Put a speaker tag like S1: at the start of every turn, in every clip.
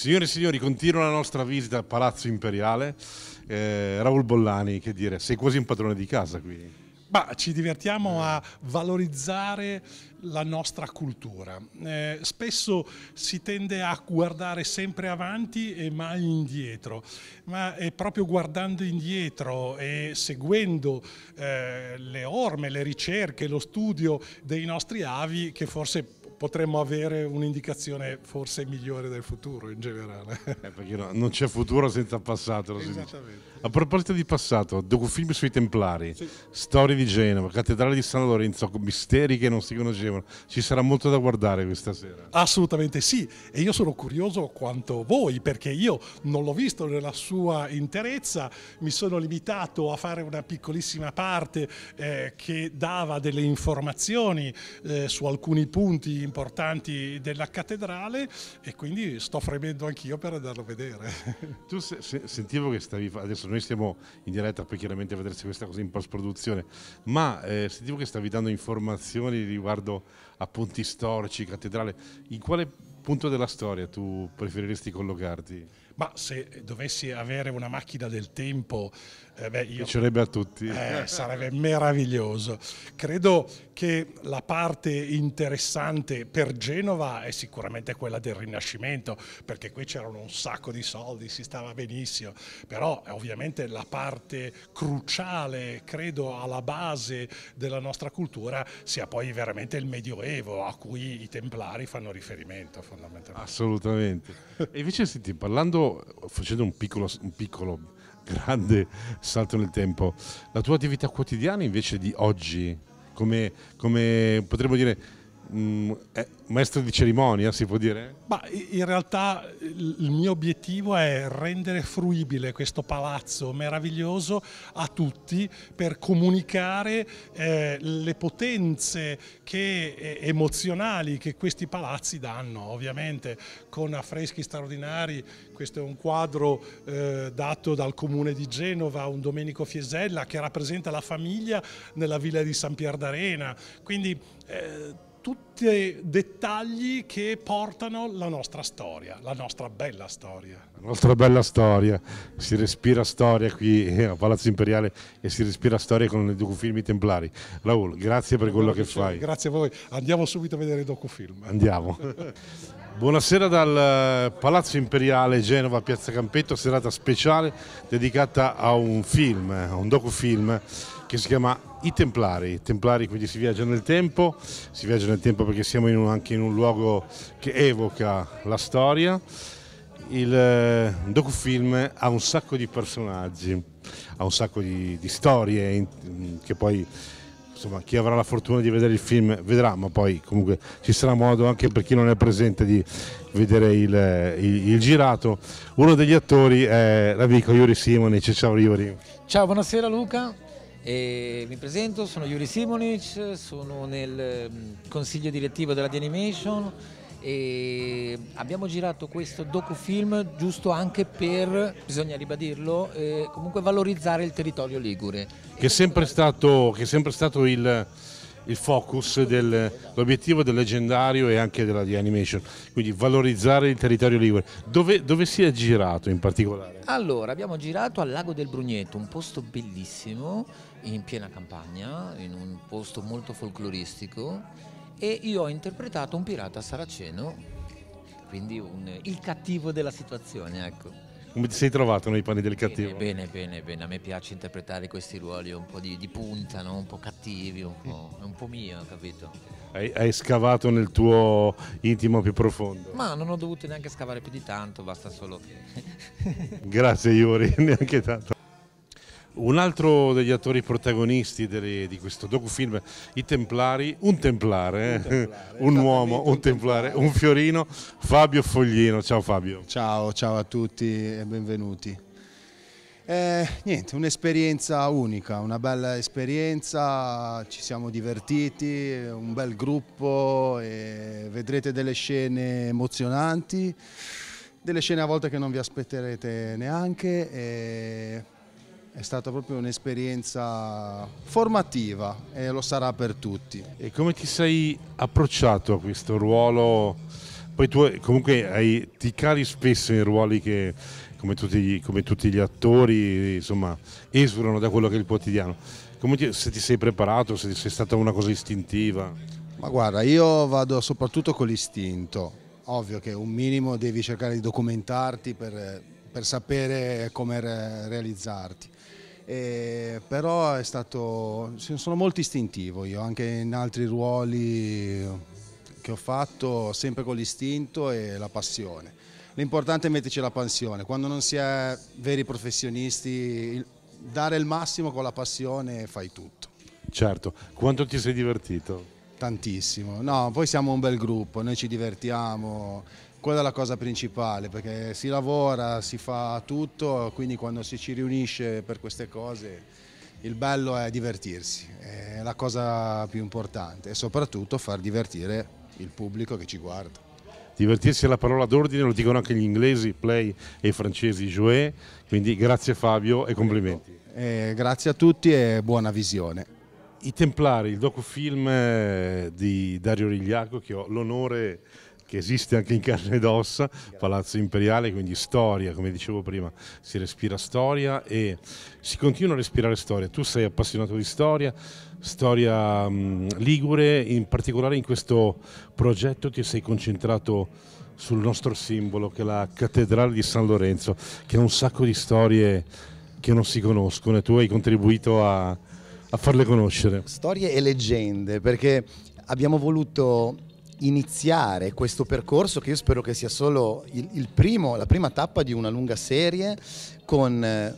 S1: Signore e signori, continua la nostra visita al Palazzo Imperiale. Eh, Raul Bollani, che dire, sei quasi un padrone di casa qui.
S2: Ma ci divertiamo a valorizzare la nostra cultura. Eh, spesso si tende a guardare sempre avanti e mai indietro, ma è proprio guardando indietro e seguendo eh, le orme, le ricerche, lo studio dei nostri avi che forse potremmo avere un'indicazione forse migliore del futuro in generale.
S1: Eh, perché no, non c'è futuro senza passato. A proposito di passato, docufilm sui Templari, sì. Storia di Genova, Cattedrale di San Lorenzo, misteri che non si conoscevano, ci sarà molto da guardare questa sera.
S2: Assolutamente sì, e io sono curioso quanto voi, perché io non l'ho visto nella sua interezza, mi sono limitato a fare una piccolissima parte eh, che dava delle informazioni eh, su alcuni punti importanti della cattedrale e quindi sto fremendo anch'io per andarlo a vedere.
S1: Tu se, se, sentivo che stavi, adesso noi siamo in diretta, poi chiaramente vedresti questa cosa in post-produzione, ma eh, sentivo che stavi dando informazioni riguardo a punti storici, cattedrale, in quale punto della storia tu preferiresti collocarti?
S2: Ma se dovessi avere una macchina del tempo eh piacerebbe a tutti. Eh, sarebbe meraviglioso. Credo che la parte interessante per Genova è sicuramente quella del Rinascimento, perché qui c'erano un sacco di soldi, si stava benissimo, però è eh, ovviamente la parte cruciale, credo, alla base della nostra cultura sia poi veramente il Medioevo, a cui i Templari fanno riferimento fondamentalmente.
S1: Assolutamente. e invece, senti, parlando, facendo un piccolo, un piccolo grande salto nel tempo. La tua attività quotidiana invece di oggi, come, come potremmo dire mh, mm, maestro di cerimonia, si può dire?
S2: Ma in realtà il mio obiettivo è rendere fruibile questo palazzo meraviglioso a tutti per comunicare eh, le potenze che, eh, emozionali che questi palazzi danno, ovviamente con affreschi straordinari. Questo è un quadro eh, dato dal comune di Genova, un Domenico Fiesella, che rappresenta la famiglia nella villa di San Pier d'Arena. Quindi eh, tutti dettagli che portano la nostra storia, la nostra bella
S1: storia. La nostra bella storia, si respira storia qui eh, a Palazzo Imperiale e si respira storia con i docufilmi templari. Raul, grazie per quello che fai. Grazie a voi, andiamo
S2: subito a vedere i docufilm. Andiamo.
S1: Buonasera dal eh, Palazzo Imperiale Genova, Piazza Campetto, serata speciale dedicata a un film, eh, a un docufilm che si chiama i Templari, Templari quindi si viaggia nel tempo, si viaggia nel tempo perché siamo in un, anche in un luogo che evoca la storia. Il eh, docufilm ha un sacco di personaggi, ha un sacco di, di storie in, mm, che poi insomma, chi avrà la fortuna di vedere il film vedrà, ma poi comunque ci sarà modo anche per chi non è presente di vedere il, eh, il, il girato. Uno degli attori è l'amico Iuri Simoni. Ciao Iuri. Ciao, buonasera Luca.
S3: E mi presento, sono Yuri Simonic, sono nel mm, consiglio direttivo della D-Animation e abbiamo girato questo docufilm giusto anche per, bisogna ribadirlo, eh, comunque valorizzare il territorio ligure.
S1: Che è sempre stato, è sempre stato il, il, focus, del, l'obiettivo del leggendario e anche della d Animation, quindi valorizzare il territorio ligure. Dove, dove, si è girato in particolare?
S3: Allora, abbiamo girato al Lago del Brugneto, un posto bellissimo in piena campagna, in un posto molto folcloristico e io ho interpretato un pirata saraceno, quindi un, il cattivo della situazione, ecco.
S1: Come ti sei trovato nei panni del cattivo?
S3: Bene, bene, bene, bene. a me piace interpretare questi ruoli un po' di, di punta, no? un po' cattivi, un po', un po mio, capito?
S1: Hai, hai, scavato nel tuo intimo più profondo?
S3: Ma non ho dovuto neanche scavare più di tanto, basta solo
S1: che... Grazie Iuri, neanche tanto. Un altro degli attori protagonisti delle, di questo docufilm, I Templari, un templare, un, eh, templare, un uomo, un templare, templare, un fiorino, Fabio Foglino. Ciao Fabio. Ciao, ciao a tutti e benvenuti.
S4: Eh, niente, un'esperienza unica, una bella esperienza, ci siamo divertiti, un bel gruppo, vedrete delle scene emozionanti, delle scene a volte che non vi aspetterete neanche. E è stata proprio un'esperienza formativa e lo sarà per tutti.
S1: E come ti sei approcciato a questo ruolo? Poi tu comunque hai, ti cari spesso in ruoli che come tutti, come tutti, gli attori insomma, esulano da quello che è il quotidiano. Come ti, se ti sei preparato, se ti sei stata una cosa istintiva? Ma guarda, io vado soprattutto con l'istinto.
S4: Ovvio che un minimo devi cercare di documentarti per, per sapere come realizzarti eh, però è stato, sono molto istintivo io, anche in altri ruoli che ho fatto, sempre con l'istinto e la passione. L'importante è metterci la passione, quando non si è veri professionisti, dare il massimo con la passione fai tutto.
S1: Certo, quanto ti sei divertito? Tantissimo, no,
S4: poi siamo un bel gruppo, noi ci divertiamo, quella è la cosa principale perché si lavora, si fa tutto, quindi quando si ci riunisce per queste cose il bello è divertirsi, è la cosa più importante e soprattutto far divertire il pubblico che ci guarda.
S1: Divertirsi è la parola d'ordine, lo dicono anche gli inglesi, Play e i francesi, Jouet, quindi grazie Fabio e complimenti. E ecco. eh, grazie a tutti e buona visione. I Templari, il docufilm eh, di Dario Rigliaco che ho l'onore di che esiste anche in carne ed ossa, Palazzo Imperiale, quindi storia, come dicevo prima, si respira storia e si continua a respirare storia. Tu sei appassionato di storia, storia mh, mm, ligure, in particolare in questo progetto ti sei concentrato sul nostro simbolo che è la cattedrale di San Lorenzo, che ha un sacco di storie che non si conoscono e tu hai contribuito a, a farle conoscere.
S3: Storie e leggende, perché abbiamo voluto iniziare questo percorso che io spero che sia solo il, il primo, la prima tappa di una lunga serie con eh,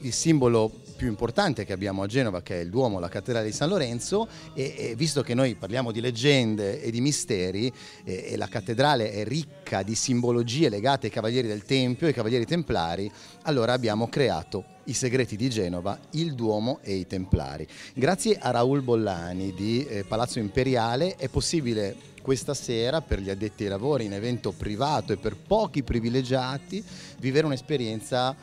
S3: il simbolo più importante che abbiamo a Genova, che è il Duomo, la cattedrale di San Lorenzo, e, e visto che noi parliamo di leggende e di misteri, e, e la cattedrale è ricca di simbologie legate ai Cavalieri del Tempio, ai Cavalieri Templari, allora abbiamo creato i segreti di Genova, il Duomo e i Templari. Grazie a Raul Bollani di eh, Palazzo Imperiale è possibile questa sera per gli addetti ai lavori in evento privato e per pochi privilegiati vivere un'esperienza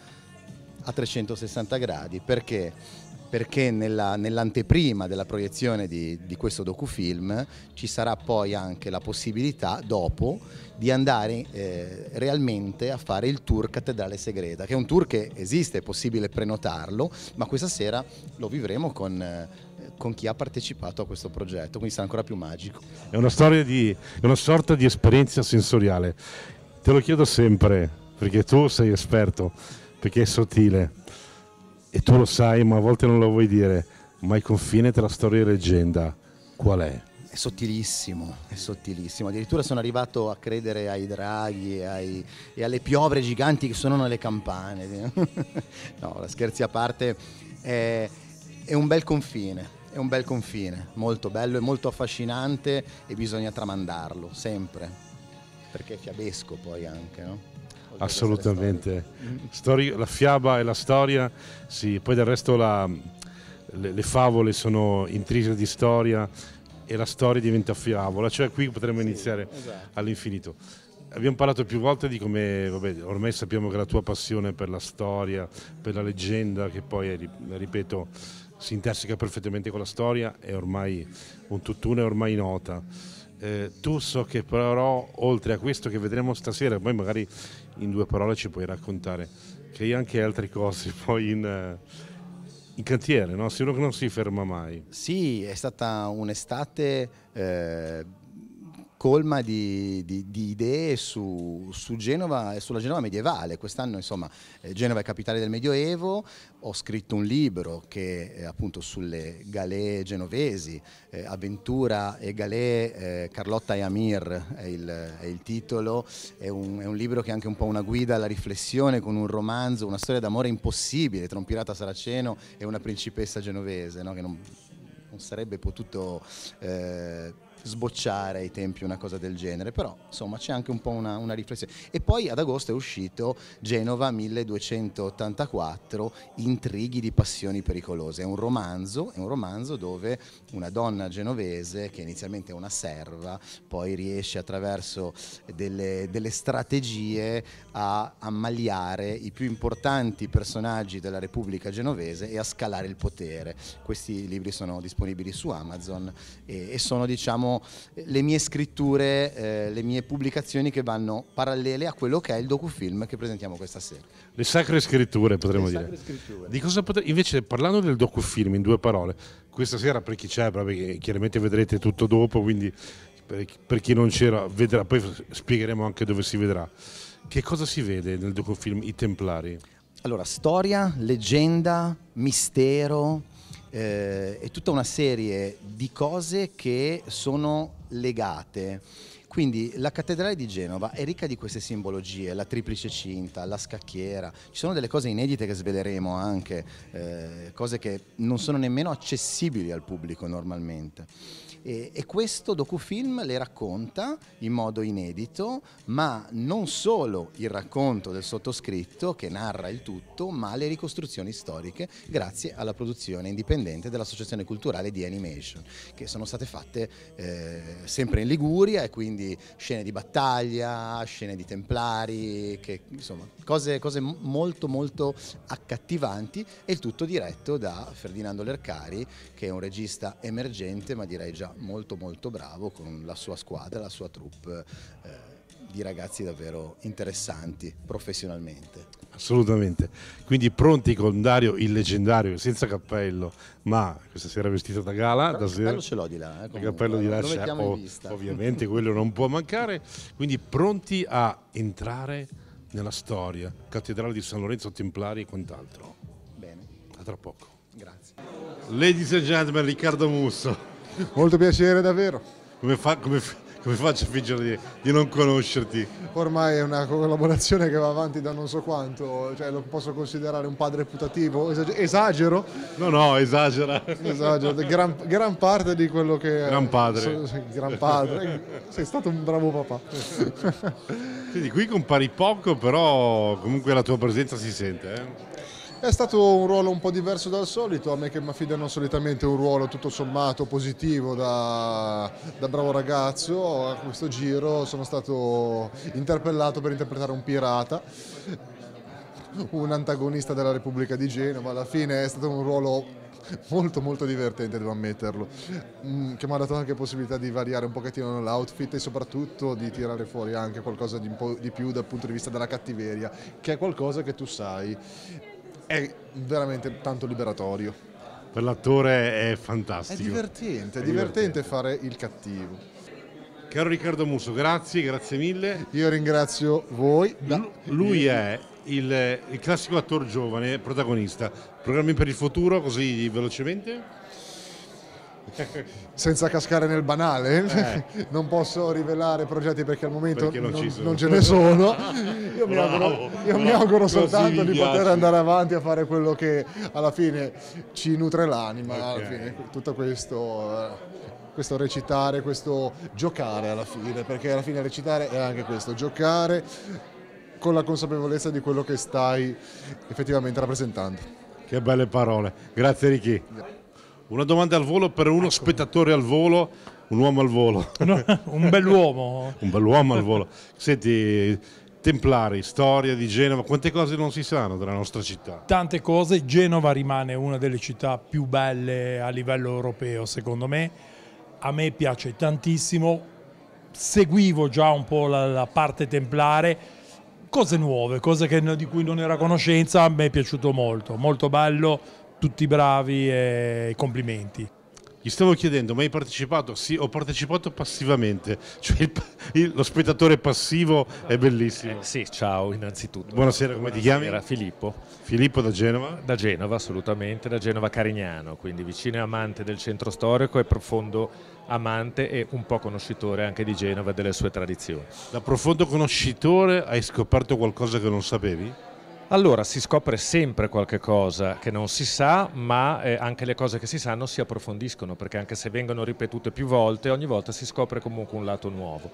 S3: a 360 gradi perché perché nella, nell'anteprima della proiezione di, di, questo docufilm ci sarà poi anche la possibilità dopo di andare eh, realmente a fare il tour Cattedrale Segreta, che è un tour che esiste, è possibile prenotarlo, ma questa sera lo vivremo con... Eh, con chi ha partecipato a questo progetto, quindi sarà ancora più magico.
S1: È una, di, è una sorta di esperienza sensoriale. Te lo chiedo sempre, perché tu sei esperto perché è sottile e tu lo sai, ma a volte non lo vuoi dire, ma il confine tra storia e leggenda qual è? È sottilissimo, è sottilissimo.
S3: Addirittura sono arrivato a credere ai draghi ai, e alle piovre giganti che suonano le campane. no, scherzi a parte, è, è un bel confine è un bel confine, molto bello e molto affascinante e bisogna tramandarlo sempre, perché è fiabesco poi anche, no?
S1: assolutamente. Storia, la fiaba e la storia, sì, poi del resto la, le, le, favole sono intrise di storia e la storia diventa fiavola, cioè qui potremmo sì, iniziare esatto. all'infinito. Abbiamo parlato più volte di come, vabbè, ormai sappiamo che la tua passione per la storia, per la leggenda, che poi, ripeto, si interseca perfettamente con la storia, è ormai un tutt'uno, è ormai nota. Eh, tu so che però oltre a questo che vedremo stasera, poi magari in due parole ci puoi raccontare, che hai anche altre cose poi in, eh, in cantiere, no? Si che non si ferma mai. Sì, è stata un'estate... Eh
S3: colma di, di, di idee su, su, Genova e sulla Genova medievale. Quest'anno, insomma, eh, Genova è capitale del Medioevo. Ho scritto un libro che è eh, appunto sulle galee genovesi, eh, Avventura e Galee, eh, Carlotta e Amir è il, è il titolo. È un, è un, libro che è anche un po' una guida alla riflessione con un romanzo, una storia d'amore impossibile tra un pirata saraceno e una principessa genovese, no? che non, non sarebbe potuto eh, sbocciare ai tempi una cosa del genere, però insomma c'è anche un po' una, una riflessione. E poi ad agosto è uscito Genova 1284, Intrighi di passioni pericolose, è un romanzo, è un romanzo dove una donna genovese che inizialmente è una serva, poi riesce attraverso delle, delle strategie a ammaliare i più importanti personaggi della Repubblica genovese e a scalare il potere. Questi libri sono disponibili su Amazon e, e sono diciamo le mie scritture, eh, le mie pubblicazioni che vanno parallele a quello che è il docufilm che presentiamo
S1: questa sera. Le sacre scritture potremmo dire. Scritture. Di potre... Invece parlando del docufilm in due parole, questa sera per chi c'è, perché chiaramente vedrete tutto dopo, quindi per chi non c'era vedrà, poi spiegheremo anche dove si vedrà. Che cosa si vede nel docufilm I Templari?
S3: Allora, storia, leggenda, mistero, eh, e tutta una serie di cose che sono legate. Quindi la cattedrale di Genova è ricca di queste simbologie, la triplice cinta, la scacchiera, ci sono delle cose inedite che sveleremo anche, eh, cose che non sono nemmeno accessibili al pubblico normalmente e, e questo docufilm le racconta in modo inedito, ma non solo il racconto del sottoscritto che narra il tutto, ma le ricostruzioni storiche grazie alla produzione indipendente dell'Associazione Culturale di Animation, che sono state fatte eh, sempre in Liguria e quindi scene di battaglia, scene di templari, che, insomma cose, cose molto molto accattivanti e il tutto diretto da Ferdinando Lercari che è un regista emergente ma direi già molto molto bravo con la sua squadra, la sua troupe eh, di ragazzi davvero interessanti professionalmente.
S1: Assolutamente, quindi pronti con Dario il leggendario senza cappello, ma questa sera vestito da gala. Però da il cappello ce l'ho di là, eh, comunque, il cappello di là c'è, ov oh, ovviamente quello non può mancare, quindi pronti a entrare nella storia, cattedrale di San Lorenzo Templari e quant'altro. Bene. A tra poco. Grazie. Ladies and gentlemen, Riccardo Musso. Molto piacere davvero. Come, fa, come, come faccio a fingere di, di, non conoscerti?
S5: Ormai è una collaborazione che va avanti da non so quanto, cioè lo posso considerare un padre putativo, esagero?
S1: No, no, esagera. Esagero, gran,
S5: gran parte di quello che... Gran padre. So, gran padre, sei stato un bravo papà.
S1: Quindi qui compari poco, però comunque la tua presenza si sente. Eh?
S5: È stato un ruolo un po' diverso dal solito, a me che mi affidano solitamente un ruolo tutto sommato positivo da, da bravo ragazzo, a questo giro sono stato interpellato per interpretare un pirata un antagonista della Repubblica di Genova, alla fine è stato un ruolo molto molto divertente devo ammetterlo mm, che mi ha dato anche possibilità di variare un pochettino l'outfit e soprattutto di tirare fuori anche qualcosa di, di più dal punto di vista della cattiveria che è qualcosa che tu sai è veramente tanto liberatorio. Per
S1: l'attore è fantastico. È divertente, è, divertente, divertente fare il cattivo. Caro Riccardo Musso, grazie, grazie mille. Io ringrazio voi. Da... Lui è il, il classico attore giovane, protagonista. Programmi per il futuro, così velocemente?
S5: senza cascare nel banale, eh. non posso rivelare progetti perché al momento perché non, non, non, ce ne sono. Io, mi, auguro, io mi auguro, soltanto di poter andare avanti a fare quello che alla fine ci nutre l'anima, okay. tutto questo questo recitare, questo giocare alla fine, perché alla fine recitare è anche questo, giocare con la consapevolezza di quello
S1: che stai effettivamente rappresentando. Che belle parole, grazie Ricky. Una domanda al volo per uno ecco. spettatore al volo, un uomo al volo. No, un bell'uomo. un bell'uomo al volo. Senti, Templari, storia di Genova, quante cose non si sanno della nostra città?
S2: Tante cose, Genova rimane una delle città più belle a livello europeo secondo me, a me piace tantissimo, seguivo già un po' la, la parte templare, cose nuove, cose che, di
S1: cui non era a conoscenza, a me è piaciuto molto, molto bello, tutti bravi e complimenti. Gli stavo chiedendo, ma hai partecipato? Sì, ho partecipato passivamente, cioè il, il, lo spettatore passivo è bellissimo. Eh, sì, ciao innanzitutto. Buonasera, come Buonasera, ti chiami?
S6: Filippo. Filippo da Genova? Da Genova, assolutamente, da Genova Carignano, quindi vicino e amante del centro storico e profondo amante e un po' conoscitore anche di Genova e delle sue tradizioni.
S1: Da profondo conoscitore hai scoperto qualcosa che non sapevi?
S6: Allora, si scopre sempre qualche cosa che non si sa, ma eh, anche le cose che si sanno si approfondiscono, perché anche se vengono ripetute più volte, ogni volta si scopre comunque un lato nuovo.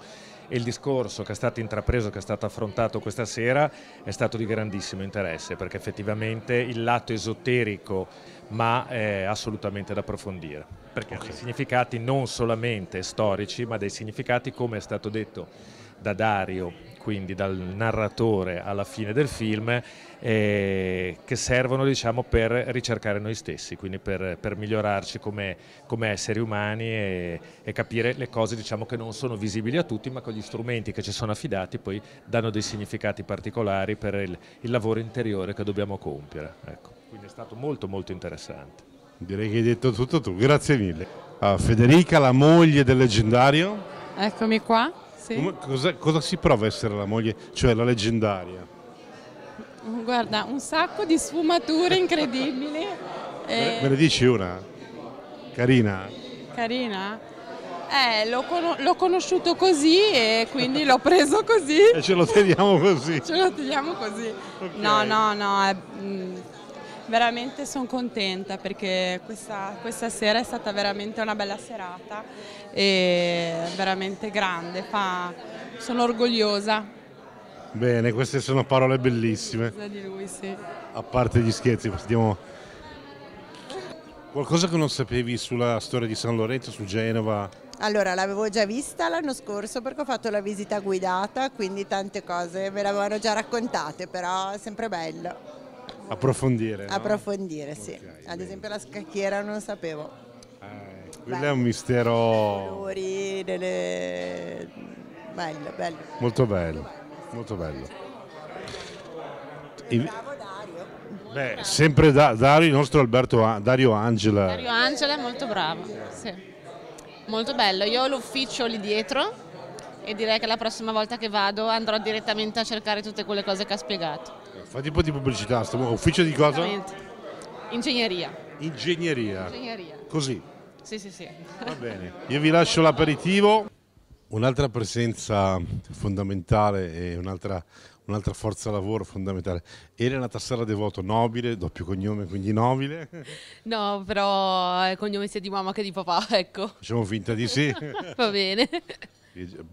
S6: E il discorso che è stato intrapreso, che è stato affrontato questa sera, è stato di grandissimo interesse, perché effettivamente il lato esoterico, ma è eh, assolutamente da approfondire perché okay. dei significati non solamente storici, ma dei significati, come è stato detto da Dario, quindi dal narratore alla fine del film, eh, che servono diciamo, per ricercare noi stessi, quindi per, per migliorarci come, come, esseri umani e, e capire le cose diciamo, che non sono visibili a tutti, ma con gli strumenti che ci sono affidati poi danno dei significati particolari per il, il lavoro interiore che dobbiamo compiere. Ecco. Quindi è stato molto molto interessante.
S1: Direi che hai detto tutto tu, grazie mille. A ah, Federica, la moglie del leggendario.
S7: Eccomi qua. Sì. Come,
S1: cosa, cosa si prova a essere la moglie, cioè la leggendaria?
S8: Guarda, un sacco di sfumature incredibili. e... Eh,
S1: me ne dici una? Carina?
S8: Carina? Eh, l'ho, con conosciuto così e quindi l'ho preso così. e ce lo
S1: teniamo così. ce
S8: lo teniamo così. Okay. No, no, no, è mm, Veramente sono contenta perché questa, questa, sera è stata veramente una bella serata e veramente grande, fa, sono orgogliosa.
S1: Bene, queste sono parole bellissime.
S8: Di lui, sì.
S1: A parte gli scherzi, passiamo... Qualcosa che non sapevi sulla storia di San Lorenzo, su Genova?
S9: Allora, l'avevo già vista l'anno scorso perché ho fatto la visita guidata, quindi tante cose me le avevano già raccontate, però è sempre bello.
S1: Approfondire.
S9: Approfondire, sì. Okay, Ad esempio bene. la scacchiera non sapevo. Ah,
S1: quello è un mistero... Dei
S9: colori, delle... Bello, bello.
S1: Molto bello, molto bello. Bravo Dario. Beh, sempre da, Dario, il nostro Alberto Dario Angela. Dario
S8: Angela è molto bravo, sì. Molto bello. Io ho l'ufficio lì dietro e direi che la prossima volta che vado andrò direttamente a cercare tutte quelle cose che ha spiegato.
S1: Eh, Fai tipo di pubblicità, ufficio di cosa?
S8: Ingegneria.
S1: Ingegneria. Ingegneria. Così.
S8: Sì, sì, sì. Va bene.
S1: Io vi lascio l'aperitivo. Un'altra presenza fondamentale e un'altra un'altra forza lavoro fondamentale. Elena Tassara Devoto, nobile, doppio cognome, quindi nobile.
S8: No, però è eh, cognome sia di mamma che di papà, ecco.
S1: Facciamo finta di sì.
S8: Va bene.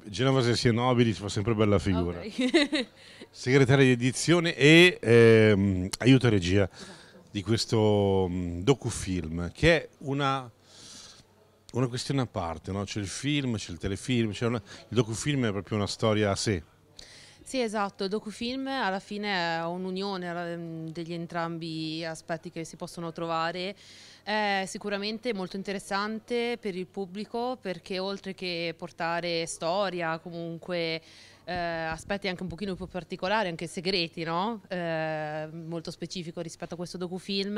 S1: Genova se sia nobili ci fa sempre bella figura.
S8: Okay.
S1: Segretaria di edizione e ehm, aiuto regia esatto. di questo mm, docufilm che è una, una questione a parte, no? c'è il film, c'è il telefilm, una, il docufilm è proprio una storia a sé.
S8: Sì, esatto, il docufilm alla fine è un'unione mm, degli entrambi aspetti che si possono trovare. È sicuramente molto interessante per il pubblico perché oltre che portare storia, comunque eh, aspetti anche un pochino più particolari, anche segreti, no? eh, molto specifico rispetto a questo docufilm,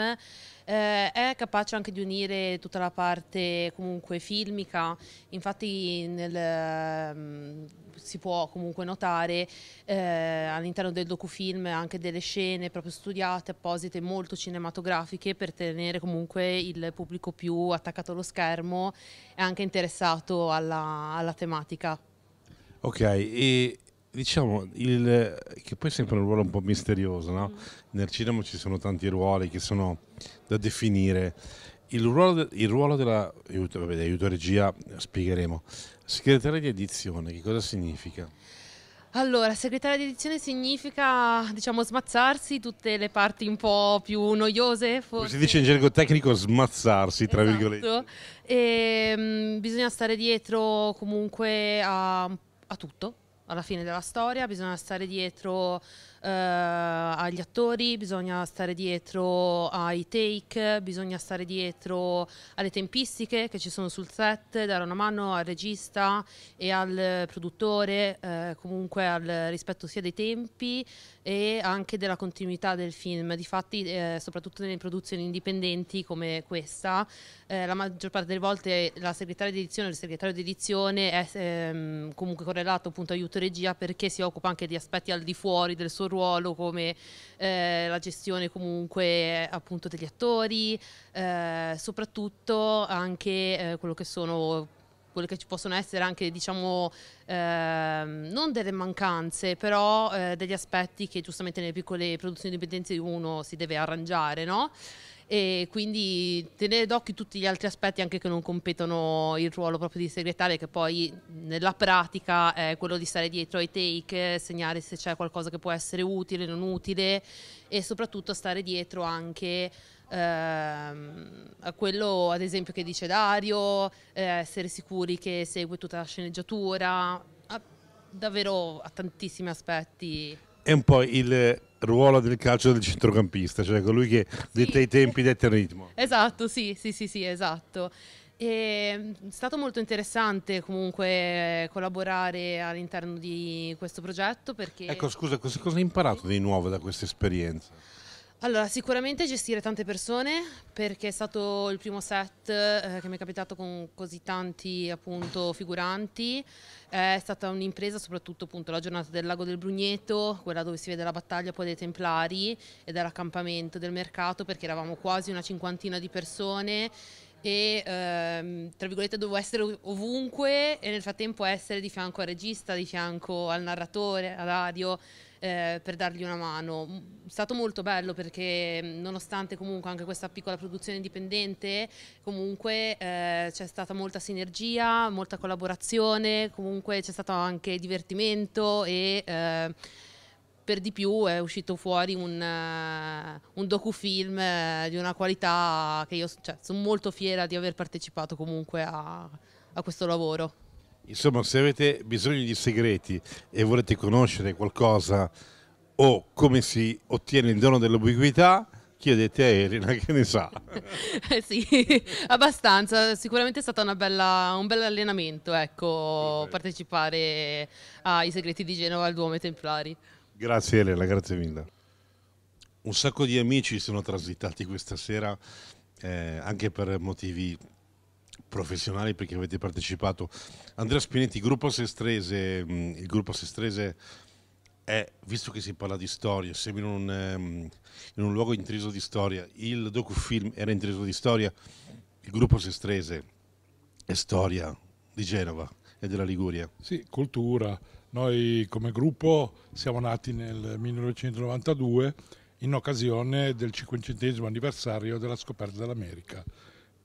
S8: eh, è capace anche di unire tutta la parte comunque filmica, infatti nel, mm, si può comunque notare eh, all'interno del docufilm anche delle scene proprio studiate, apposite, molto cinematografiche per tenere comunque il pubblico più attaccato allo schermo e anche interessato alla, alla tematica.
S1: Ok, e diciamo il, che poi è sempre un ruolo un po' misterioso, no? Mm. Nel cinema ci sono tanti ruoli che sono da definire. Il ruolo, il ruolo della aiuto, vabbè, aiuto regia spiegheremo. Segretaria di edizione, che cosa significa?
S8: Allora, segretaria di edizione significa, diciamo, smazzarsi tutte le parti un po' più noiose, forse. Si dice
S1: in gergo tecnico smazzarsi, tra esatto. virgolette.
S8: E, ehm, mh, bisogna stare dietro comunque a un a tutto alla fine della storia, bisogna stare dietro eh, agli attori, bisogna stare dietro ai take, bisogna stare dietro alle tempistiche che ci sono sul set, dare una mano al regista e al produttore, eh, comunque al rispetto sia dei tempi e anche della continuità del film. Difatti, eh, soprattutto nelle produzioni indipendenti come questa, eh, la maggior parte delle volte la segretaria di edizione o il segretario di edizione è ehm, comunque correlato appunto aiuto regia perché si occupa anche di aspetti al di fuori del suo ruolo come eh, la gestione comunque eh, appunto degli attori, eh, soprattutto anche eh, quello che sono quelle che ci possono essere anche diciamo ehm, non delle mancanze però eh, degli aspetti che giustamente nelle piccole produzioni di indipendenze uno si deve arrangiare no? e quindi tenere d'occhio tutti gli altri aspetti anche che non competono il ruolo proprio di segretario che poi nella pratica è quello di stare dietro ai take, segnare se c'è qualcosa che può essere utile, non utile e soprattutto stare dietro anche ehm, a quello ad esempio che dice Dario, eh, essere sicuri che segue tutta la sceneggiatura, davvero a tantissimi aspetti
S1: è un po' il ruolo del calcio del centrocampista, cioè colui che detta i tempi, detta il ritmo.
S8: Esatto, sì, sì, sì, sì, esatto. È stato molto interessante comunque collaborare all'interno di questo progetto perché... Ecco,
S1: scusa, cosa hai imparato di nuovo da questa esperienza?
S8: Allora, sicuramente gestire tante persone perché è stato il primo set eh, che mi è capitato con così tanti appunto figuranti, eh, è stata un'impresa soprattutto appunto la giornata del lago del Brugneto, quella dove si vede la battaglia poi dei Templari e dell'accampamento del mercato perché eravamo quasi una cinquantina di persone e ehm, tra virgolette dovevo essere ovunque e nel frattempo essere di fianco al regista, di fianco al narratore, alla radio, eh, per dargli una mano. Mm, è stato molto bello perché mm, nonostante comunque anche questa piccola produzione indipendente, comunque eh, c'è stata molta sinergia, molta collaborazione, comunque c'è stato anche divertimento e... Eh, per di più è uscito fuori un, eh, un docufilm eh, di una qualità che io cioè, sono molto fiera di aver partecipato comunque a, a questo lavoro.
S1: Insomma, se avete bisogno di segreti e volete conoscere qualcosa o come si ottiene il dono dell'ubiquità, chiedete a Elena che ne sa.
S8: eh sì, abbastanza. Sicuramente è stato bella, un bel allenamento, ecco, sì, partecipare ai segreti di Genova al Duomo e Templari.
S1: Grazie Elena, grazie mille. Un sacco di amici sono transitati questa sera, eh, anche per motivi professionali perché avete partecipato. Andrea Spinetti, gruppo Sestrese, il gruppo Sestrese mm, è, visto che si parla di storia, siamo in un, ehm, in un luogo intriso di storia, il docufilm era intriso di storia, il gruppo Sestrese è storia di Genova e della Liguria. Sì,
S10: cultura. Noi come gruppo siamo nati nel 1992 in occasione del 500 anniversario della scoperta dell'America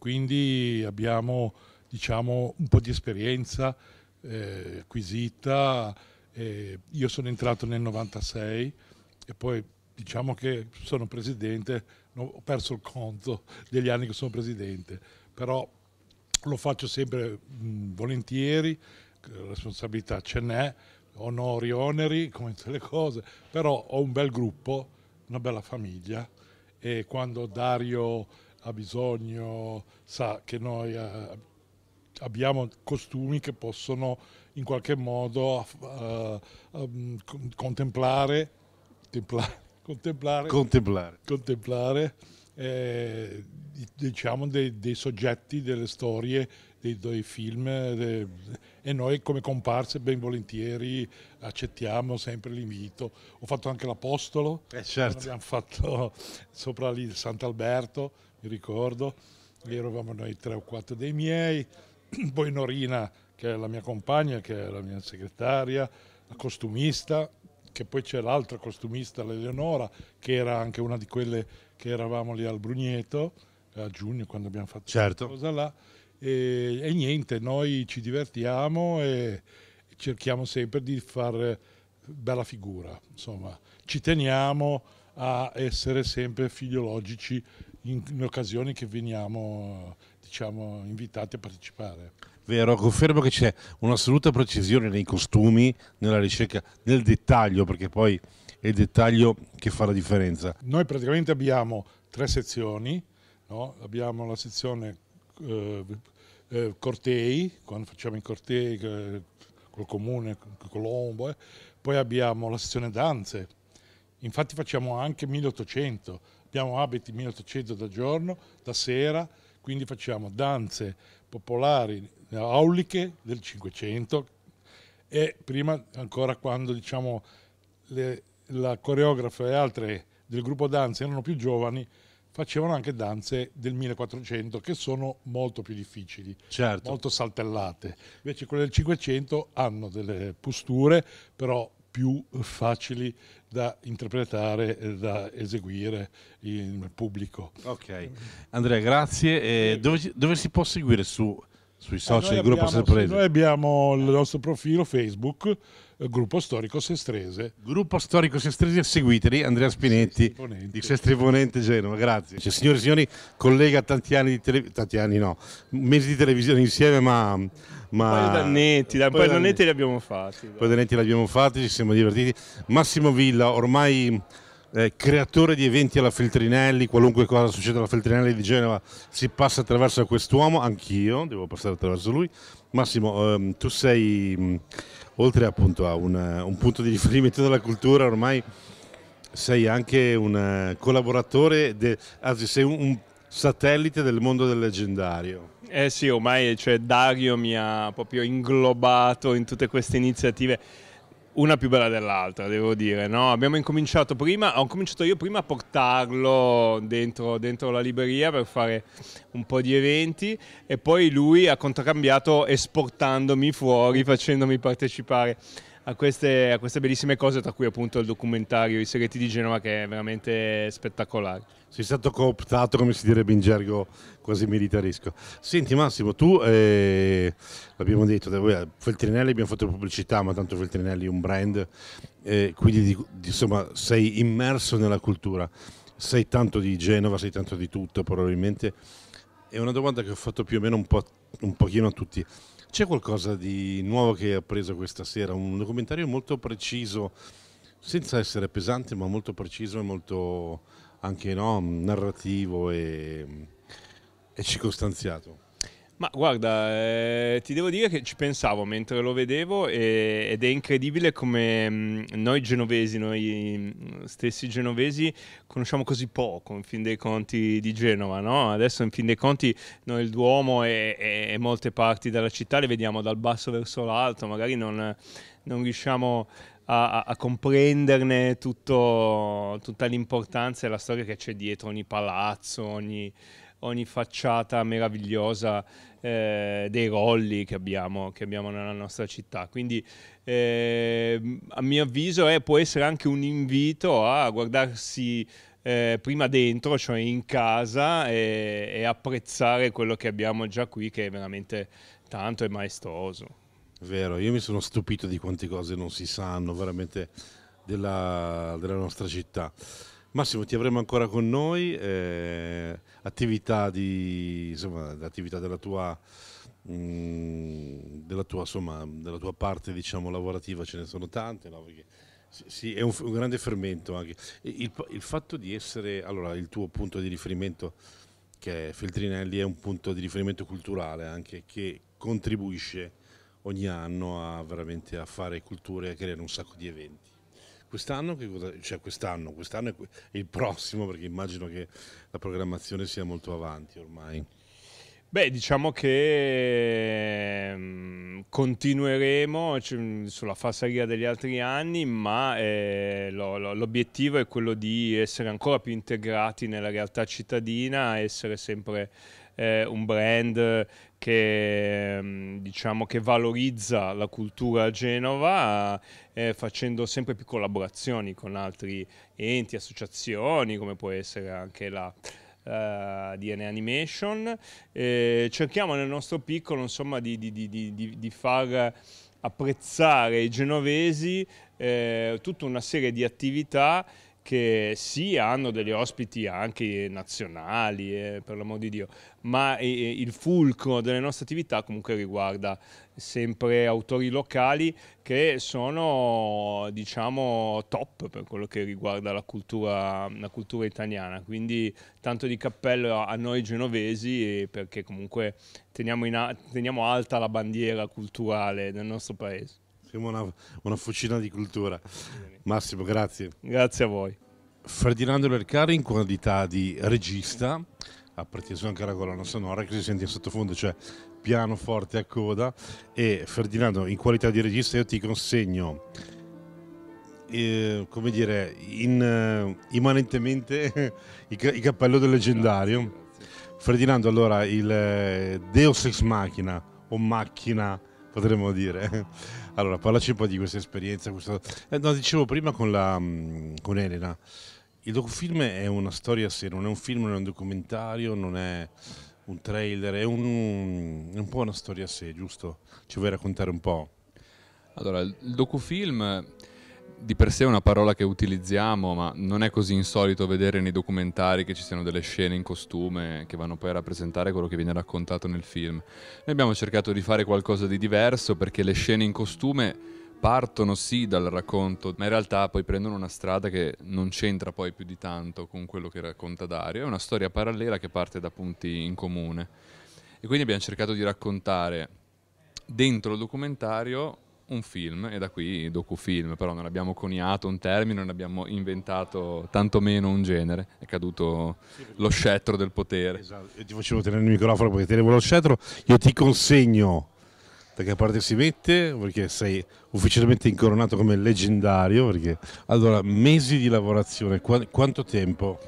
S10: quindi abbiamo diciamo, un po' di esperienza eh, acquisita. Eh, io sono entrato nel 96 e poi diciamo che sono presidente, ho perso il conto degli anni che sono presidente, però lo faccio sempre mh, mm, volentieri, responsabilità ce n'è, onori, oneri, come tutte le cose, però ho un bel gruppo, una bella famiglia e quando Dario ha bisogno, sa che noi eh, abbiamo costumi che possono in qualche modo eh, um, contemplare, contemplare, contemplare, contemplare eh, diciamo dei, dei, soggetti, delle storie, dei, dei film de, e noi come comparse ben volentieri accettiamo sempre l'invito. Ho fatto anche l'Apostolo, eh certo. abbiamo fatto sopra lì Sant'Alberto, ricordo, eravamo noi tre o quattro dei miei, poi Norina che è la mia compagna, che è la mia segretaria, la costumista, che poi c'è l'altra costumista, l'Eleonora, che era anche una di quelle che eravamo lì al Brugneto a giugno quando abbiamo fatto certo. cosa là. E, e, niente, noi ci divertiamo e cerchiamo sempre di fare bella figura, insomma, ci teniamo a essere sempre figliologici in, in occasioni che veniamo diciamo, invitati a partecipare.
S1: Vero, confermo che c'è un'assoluta precisione nei costumi, nella ricerca, nel dettaglio, perché poi è il dettaglio che fa la differenza.
S10: Noi praticamente abbiamo tre sezioni, no? abbiamo la sezione eh, eh, cortei, quando facciamo i cortei eh, col comune, col Colombo, eh. poi abbiamo la sezione danze, infatti facciamo anche 1800, abbiamo abiti 1800 da giorno, da sera, quindi facciamo danze popolari auliche del 500 e prima ancora quando diciamo, le, la coreografa e altre del gruppo danze erano più giovani, facevano anche danze del 1400 che sono molto più difficili, certo. molto saltellate. Invece quelle del 500 hanno delle posture però più facili da interpretare e da
S1: eseguire in pubblico. Ok, Andrea, grazie. Eh, dove, dove si può seguire su sui social il Gruppo Sestrese. Noi
S10: abbiamo il nostro profilo Facebook, eh, Gruppo Storico Sestrese.
S1: Gruppo Storico Sestrese, seguiteli, Andrea Spinetti di Sestri Ponente Genova, grazie. Cioè, signore e signori, collega tanti anni di televisione, tanti anni no, mesi di televisione insieme, ma... ma... Poi dannetti, da, poi dannetti
S9: li abbiamo fatti.
S1: Poi dannetti li abbiamo fatti, ci siamo divertiti. Massimo Villa, ormai eh, creatore di eventi alla Feltrinelli, qualunque cosa succeda alla Feltrinelli di Genova si passa attraverso quest'uomo, anch'io devo passare attraverso lui. Massimo, ehm, tu sei, mh, oltre appunto a un, eh, un, punto di riferimento della cultura, ormai sei anche un eh, collaboratore, de, anzi sei un, un satellite del mondo del leggendario.
S9: Eh sì, ormai cioè, Dario mi ha proprio inglobato in tutte queste iniziative una più bella dell'altra, devo dire. No? Abbiamo incominciato prima, ho cominciato io prima a portarlo dentro, dentro, la libreria per fare un po' di eventi e poi lui ha contraccambiato esportandomi fuori, facendomi partecipare a queste, a queste, bellissime cose, tra cui appunto il documentario I segreti di Genova, che è veramente spettacolare.
S1: Sei stato cooptato, come si direbbe in gergo quasi militaresco. Senti Massimo, tu eh, l'abbiamo detto, Feltrinelli abbiamo fatto pubblicità, ma tanto Feltrinelli è un brand, eh, quindi insomma sei immerso nella cultura, sei tanto di Genova, sei tanto di tutto probabilmente. È una domanda che ho fatto più o meno un, po', un pochino a tutti c'è qualcosa di nuovo che hai appreso questa sera? Un documentario molto preciso, senza essere pesante, ma molto preciso e molto anche no, narrativo e, e circostanziato.
S9: Ma guarda, eh, ti devo dire che ci pensavo mentre lo vedevo e, ed è incredibile come mh, mm, noi genovesi, noi mm, stessi genovesi, conosciamo così poco in fin dei conti di Genova, no? Adesso in fin dei conti noi il Duomo e, e, e molte parti della città le vediamo dal basso verso l'alto, magari non, non riusciamo... A, a, comprenderne tutto, tutta l'importanza e la storia che c'è dietro ogni palazzo, ogni, ogni facciata meravigliosa eh, dei rolli che abbiamo, che abbiamo, nella nostra città. Quindi eh, a mio avviso eh, può essere anche un invito a guardarsi eh, prima dentro, cioè in casa, e, e apprezzare quello che abbiamo già qui, che è veramente tanto e maestoso.
S1: Vero, io mi sono stupito di quante cose non si sanno veramente della, della nostra città. Massimo, ti avremo ancora con noi. Eh, attività, di, insomma, attività della tua... Mh, mm, della, tua, insomma, della tua parte diciamo, lavorativa ce ne sono tante no? Perché, sì, sì, è un, un, grande fermento anche il, il, fatto di essere allora il tuo punto di riferimento che è Feltrinelli è un punto di riferimento culturale anche che contribuisce ogni anno a, veramente a fare cultura e a creare un sacco di eventi Quest'anno, cioè quest'anno, quest'anno e il prossimo, perché immagino che la programmazione sia molto avanti ormai.
S9: Beh, diciamo che ehm, continueremo cioè, sulla falsariga degli altri anni, ma eh, l'obiettivo è quello di essere ancora più integrati nella realtà cittadina, essere sempre eh, un brand che, mm, diciamo, che valorizza la cultura a Genova eh, facendo sempre più collaborazioni con altri enti, associazioni, come può essere anche la... Uh, eh, DNA Animation. Eh, cerchiamo nel nostro piccolo insomma, di, di, di, di far apprezzare ai genovesi eh, tutta una serie di attività che sì hanno degli ospiti anche nazionali, eh, per l'amor di Dio, ma eh, eh, il fulcro delle nostre attività comunque riguarda sempre autori locali che sono diciamo top per quello che riguarda la cultura, la cultura italiana, quindi tanto di cappello a noi genovesi perché comunque teniamo, in, teniamo alta la bandiera culturale del nostro paese. Siamo una,
S1: una fucina di cultura. Massimo, grazie. Grazie a voi. Ferdinando Lercari in qualità di regista, apprezzando anche la colonna sonora che si sente in sottofondo, cioè pianoforte a coda, e Ferdinando in qualità di regista io ti consegno, eh, come dire, in, eh, immanentemente il, il, cappello del leggendario. Ferdinando, allora, il eh, Deus Ex Machina, o Macchina, potremmo dire allora, parlaci un po' di questa esperienza. Questa... Eh, no, dicevo prima con, la, mm, con Elena, il docufilm è una storia a sé, non è un film, non è un documentario, non è un trailer, è
S7: un, è un po' una storia a sé, giusto? Ci vuoi raccontare un po'? Allora, il docufilm di per sé è una parola che utilizziamo, ma non è così insolito vedere nei documentari che ci siano delle scene in costume che vanno poi a rappresentare quello che viene raccontato nel film. Noi abbiamo cercato di fare qualcosa di diverso perché le scene in costume partono sì dal racconto, ma in realtà poi prendono una strada che non c'entra poi più di tanto con quello che racconta Dario, è una storia parallela che parte da punti in comune. E quindi abbiamo cercato di raccontare dentro il documentario un film e da qui docufilm, però non abbiamo coniato un termine, non abbiamo inventato tantomeno un genere, è caduto lo scettro del potere. Esatto. Io ti facevo tenere il
S1: microfono perché tenevo lo scettro, io ti consegno da che parte si mette, perché sei ufficialmente incoronato come leggendario, perché allora mesi di lavorazione, Qu- quanto tempo?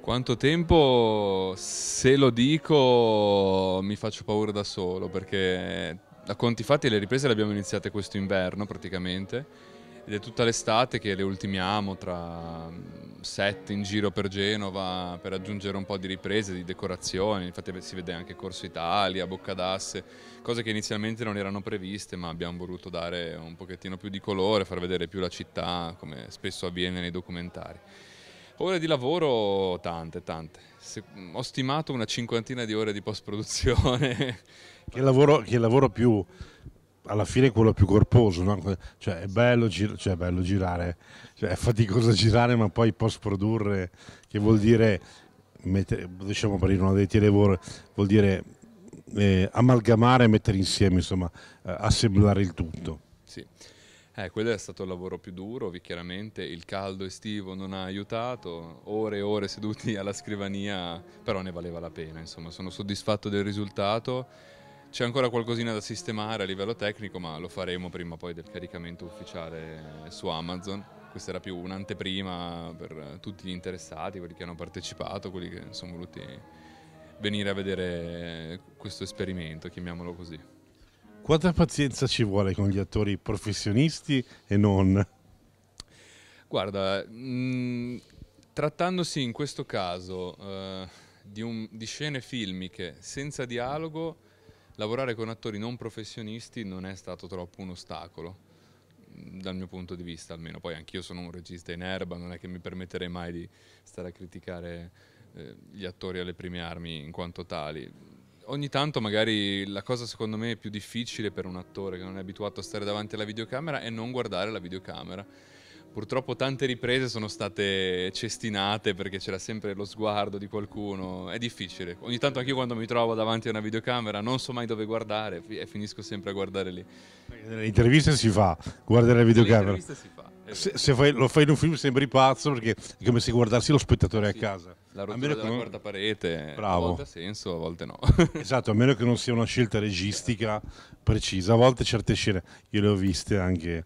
S7: Quanto tempo, se lo dico, mi faccio paura da solo perché a conti fatti le riprese le abbiamo iniziate questo inverno praticamente ed è tutta l'estate che le ultimiamo tra mm, set in giro per Genova per aggiungere un po' di riprese, di decorazioni, infatti si vede anche Corso Italia, Bocca d'Asse, cose che inizialmente non erano previste ma abbiamo voluto dare un pochettino più di colore, far vedere più la città come spesso avviene nei documentari. Ore di lavoro tante, tante se, ho stimato una cinquantina di ore di post-produzione.
S1: Che lavoro, che lavoro più, alla fine è quello più corposo, no? cioè, è bello, gir- cioè, è bello girare, cioè, è faticoso girare ma poi post-produrre, che vuol dire, mettere, diciamo per dire una dei lavoro, vuol dire eh, amalgamare e mettere insieme, insomma, eh, assemblare il tutto.
S7: Eh, quello è stato il lavoro più duro, chiaramente il caldo estivo non ha aiutato, ore e ore seduti alla scrivania, però ne valeva la pena, insomma, sono soddisfatto del risultato. C'è ancora qualcosina da sistemare a livello tecnico, ma lo faremo prima poi del caricamento ufficiale su Amazon. Questa era più un'anteprima per tutti gli interessati, quelli che hanno partecipato, quelli che sono voluti venire a vedere questo esperimento, chiamiamolo così.
S1: Quanta pazienza ci vuole con gli attori professionisti e non?
S7: Guarda, mh, mm, trattandosi in questo caso eh, di, un, di, scene filmiche senza dialogo, lavorare con attori non professionisti non è stato troppo un ostacolo, mm, dal mio punto di vista almeno. Poi anch'io sono un regista in erba, non è che mi permetterei mai di stare a criticare eh, gli attori alle prime armi in quanto tali ogni tanto magari la cosa secondo me più difficile per un attore che non è abituato a stare davanti alla videocamera è non guardare la videocamera. Purtroppo tante riprese sono state cestinate perché c'era sempre lo sguardo di qualcuno, è difficile. Ogni tanto anche io quando mi trovo davanti a una videocamera non so mai dove guardare e finisco sempre a guardare lì. Nelle interviste si fa,
S1: guardare la videocamera. Nelle interviste
S7: si fa. Se, se
S1: fai, lo fai in un film sembri pazzo perché è come se guardassi lo spettatore sì. a casa.
S7: La rottura della non... quarta parete Bravo. a volte ha senso, a volte no. esatto, a meno
S1: che non sia una scelta registica precisa. A volte certe scene, io le ho viste anche,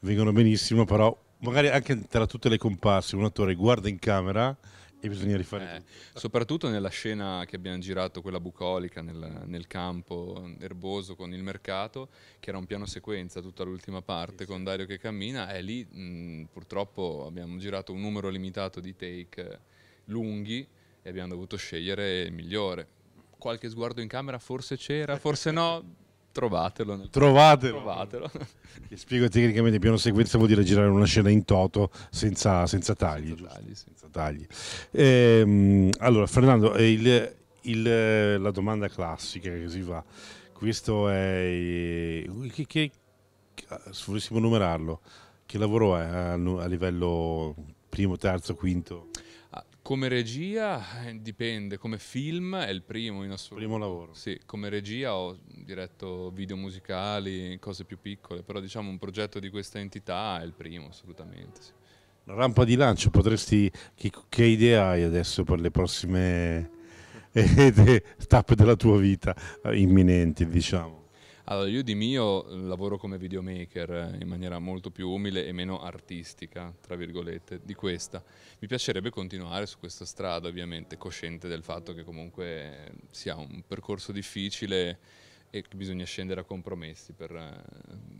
S1: vengono benissimo, però magari anche tra tutte le comparse un attore guarda in camera
S7: e bisogna rifare eh, soprattutto nella scena che abbiamo girato quella bucolica nel, nel, campo erboso con il mercato che era un piano sequenza tutta l'ultima parte sì. con Dario che cammina e lì mh, purtroppo abbiamo girato un numero limitato di take lunghi e abbiamo dovuto scegliere il migliore. Qualche sguardo in camera forse c'era, forse no. Trovatelo. Trovatelo. Trovatelo.
S1: Ti spiego tecnicamente, piano sequenza vuol dire girare una scena in toto senza, senza tagli. Senza tagli, sì. senza tagli. Ehm, allora, Fernando, eh, il, il, eh, la domanda classica che si fa, questo è... Eh, che, che, se volessimo numerarlo, che lavoro è a, a livello primo, terzo, quinto?
S7: Come regia eh, dipende, come film è il primo in assoluto. Primo lavoro. Sì, come regia ho diretto video musicali, cose più piccole, però diciamo un progetto di questa entità è il primo assolutamente. Sì.
S1: rampa di lancio, potresti, che, che idea hai adesso per le prossime eh, tappe della tua vita eh, imminenti diciamo?
S7: Allora, io di mio eh, lavoro come videomaker eh, in maniera molto più umile e meno artistica, tra virgolette, di questa. Mi piacerebbe continuare su questa strada, ovviamente, cosciente del fatto che comunque eh, sia un percorso difficile e che bisogna scendere a compromessi per,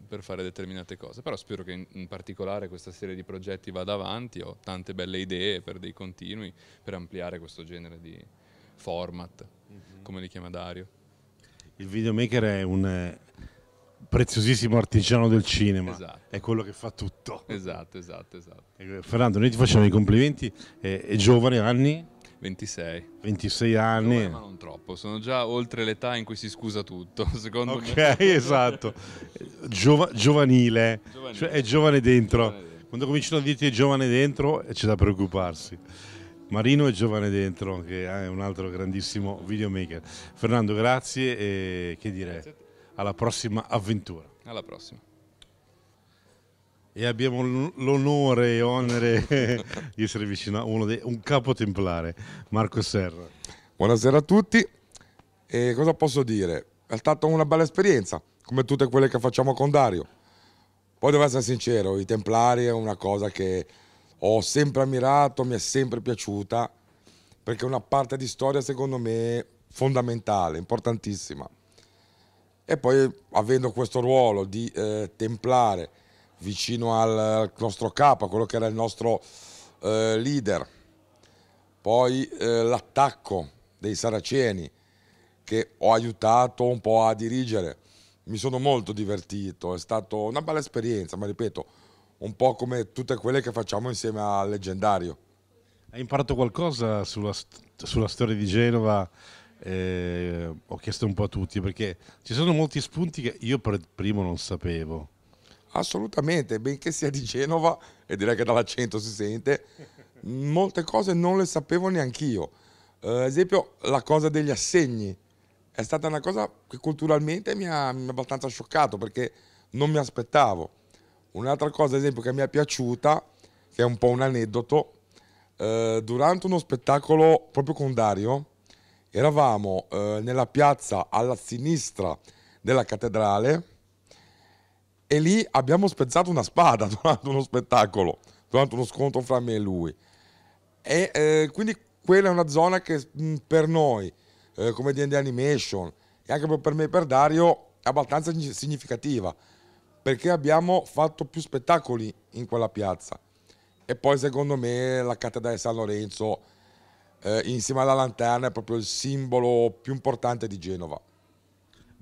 S7: per fare determinate cose. Però spero che in, particolare questa serie di progetti vada avanti, ho tante belle idee per dei continui, per ampliare questo genere di format, mm -hmm. come li chiama Dario
S1: il videomaker è un eh, preziosissimo artigiano del cinema, esatto. è quello che fa tutto.
S7: Esatto, esatto, esatto. Eh, Fernando, noi ti facciamo i complimenti, è, è
S1: giovane, anni? 26. 26 anni. Giovane, ma
S7: non troppo, sono già oltre l'età in cui si scusa tutto, secondo okay, me. Ok, esatto.
S1: Giova, giovanile, giovanile. Cioè, è giovane dentro. Giovane dentro. Quando cominciano a dirti è giovane dentro eh, c'è da preoccuparsi. Marino è giovane dentro, che è un altro grandissimo videomaker. Fernando, grazie e che dire, alla prossima avventura. Alla prossima. E abbiamo l'onore e onere di essere vicino a un capo
S11: templare, Marco Serra. Buonasera a tutti. E cosa posso dire? È stata una bella esperienza, come tutte quelle che facciamo con Dario. Poi devo essere sincero, i templari è una cosa che ho sempre ammirato, mi è sempre piaciuta, perché è una parte di storia secondo me fondamentale, importantissima. E poi avendo questo ruolo di eh, templare vicino al, al nostro capo, quello che era il nostro eh, leader, poi eh, l'attacco dei saraceni che ho aiutato un po' a dirigere, mi sono molto divertito, è stata una bella esperienza, ma ripeto, un po' come tutte quelle che facciamo insieme al leggendario. Hai imparato
S1: qualcosa sulla, sulla storia di Genova? Eh, ho chiesto un po' a
S11: tutti perché ci sono molti spunti che io per primo non sapevo. Assolutamente, benché sia di Genova, e direi che dall'accento si sente, molte cose non le sapevo neanch'io. Eh, esempio, la cosa degli assegni è stata una cosa che culturalmente mi ha, mi ha abbastanza scioccato perché non mi aspettavo Un'altra cosa, ad esempio, che mi è piaciuta, che è un po' un aneddoto, eh, durante uno spettacolo proprio con Dario, eravamo eh, nella piazza alla sinistra della cattedrale e lì abbiamo spezzato una spada durante uno spettacolo, durante uno scontro fra me e lui. E eh, quindi quella è una zona che mh, mm, per noi, eh, come D&D Animation, e anche per me e per Dario, è abbastanza significativa perché abbiamo fatto più spettacoli in quella piazza. E poi secondo me la cattedrale San Lorenzo, eh, insieme alla lanterna, è proprio il simbolo più importante di Genova.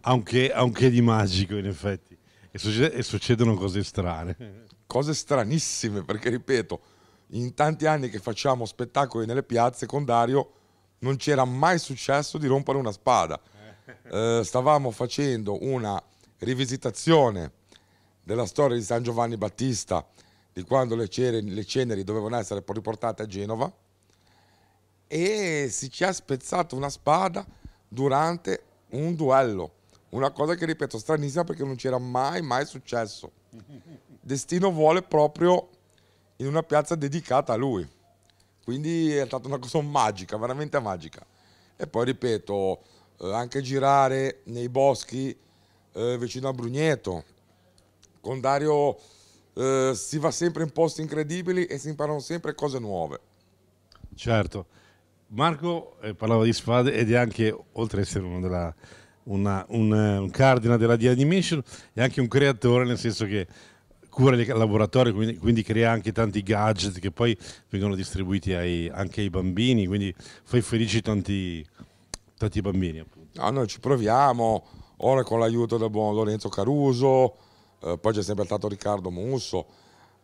S11: Anche, anche di magico, in effetti. E, succede, e succedono cose strane. Cose stranissime, perché ripeto, in tanti anni che facciamo spettacoli nelle piazze con Dario, non c'era mai successo di rompere una spada. Eh, eh stavamo facendo una rivisitazione della storia di San Giovanni Battista, di quando le ceneri, le ceneri dovevano essere riportate a Genova, e si ci ha spezzato una spada durante un duello. Una cosa che ripeto stranissima perché non c'era mai, mai successo. Destino vuole proprio in una piazza dedicata a lui. Quindi è stata una cosa magica, veramente magica. E poi ripeto, eh, anche girare nei boschi eh, vicino a Brugneto, con Dario eh, si va sempre in posti incredibili e si imparano sempre cose nuove.
S1: Certo. Marco eh, parlava di spade ed è anche, oltre ad essere della, una, un, eh, un cardine della DIA Animation, è anche un creatore, nel senso che cura il laboratorio, quindi, quindi, crea anche tanti gadget che poi vengono distribuiti ai, anche ai bambini, quindi fai felici tanti, tanti bambini. Appunto.
S11: No, ah, noi ci proviamo, ora con l'aiuto del buon Lorenzo Caruso, eh, poi c'è sempre stato Riccardo Musso,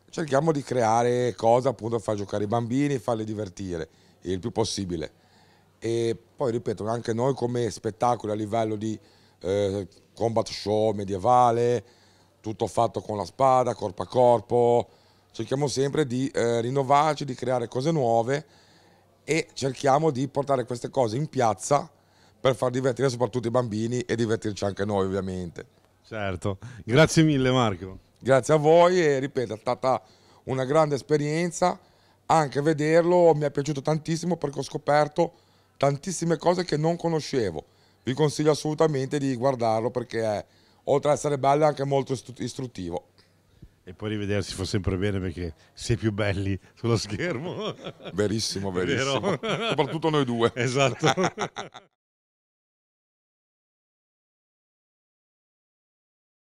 S11: cerchiamo di creare cose appunto per far giocare i bambini, farli divertire il più possibile. E poi ripeto, anche noi come spettacoli a livello di eh, combat show medievale, tutto fatto con la spada, corpo a corpo, cerchiamo sempre di eh, rinnovarci, di creare cose nuove e cerchiamo di portare queste cose in piazza per far divertire soprattutto i bambini e divertirci anche noi ovviamente. Certo, grazie mille Marco. Grazie a voi e ripeto, è stata una grande esperienza, anche vederlo mi è piaciuto tantissimo perché ho scoperto tantissime cose che non conoscevo. Vi consiglio assolutamente di guardarlo perché è, oltre ad essere bello è anche molto istruttivo. E poi rivedersi fa sempre bene perché sei più belli sullo schermo. Verissimo,
S1: verissimo. Soprattutto noi due. Esatto.